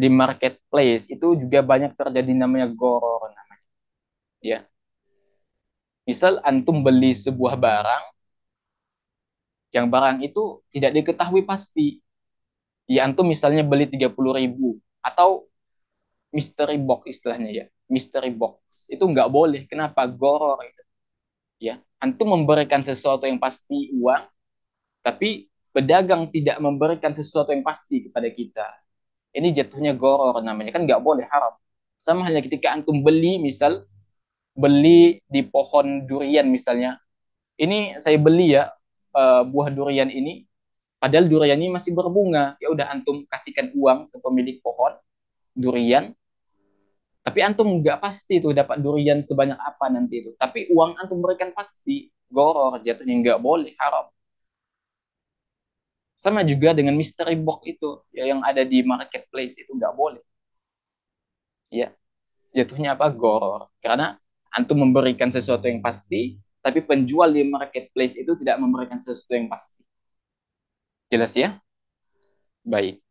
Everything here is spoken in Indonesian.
di marketplace itu juga banyak terjadi namanya goror namanya. Ya. Misal antum beli sebuah barang yang barang itu tidak diketahui pasti. Ya antum misalnya beli puluh ribu atau mystery box istilahnya ya. Mystery box itu nggak boleh. Kenapa? Goror itu. Ya, antum memberikan sesuatu yang pasti uang tapi pedagang tidak memberikan sesuatu yang pasti kepada kita ini jatuhnya goror namanya kan nggak boleh haram. Sama hanya ketika antum beli misal beli di pohon durian misalnya. Ini saya beli ya eh, buah durian ini padahal durian ini masih berbunga. Ya udah antum kasihkan uang ke pemilik pohon durian. Tapi antum nggak pasti tuh dapat durian sebanyak apa nanti itu. Tapi uang antum berikan pasti goror jatuhnya nggak boleh haram. Sama juga dengan mystery box itu ya yang ada di marketplace itu nggak boleh. Ya, jatuhnya apa goror karena antum memberikan sesuatu yang pasti, tapi penjual di marketplace itu tidak memberikan sesuatu yang pasti. Jelas ya? Baik.